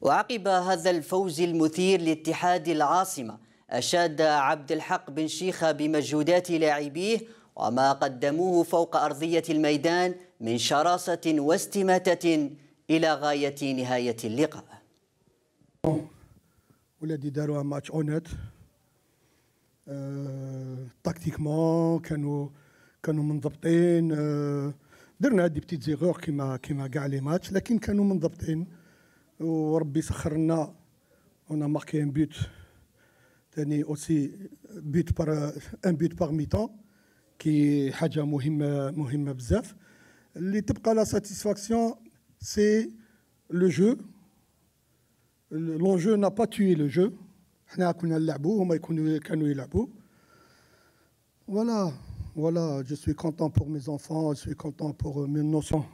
وعقب هذا الفوز المثير لاتحاد العاصمة أشاد عبد الحق بن شيخة بمجهودات لاعبيه وما قدموه فوق أرضية الميدان من شراسة واستماتة إلى غاية نهاية اللقاء ولادي داروا ماتش اونيت آه، تكتيكمون كانوا كانوا منضبطين آه، درنا دي بتيت زيغور كيما كيما كاع لي ماتش لكن كانوا منضبطين Rabbi on a marqué un but. aussi but un but par mi-temps, qui est Hadja Mohim La satisfaction, c'est le jeu. L'enjeu n'a pas tué le jeu. Voilà, voilà, je suis content pour mes enfants, je suis content pour mes notions.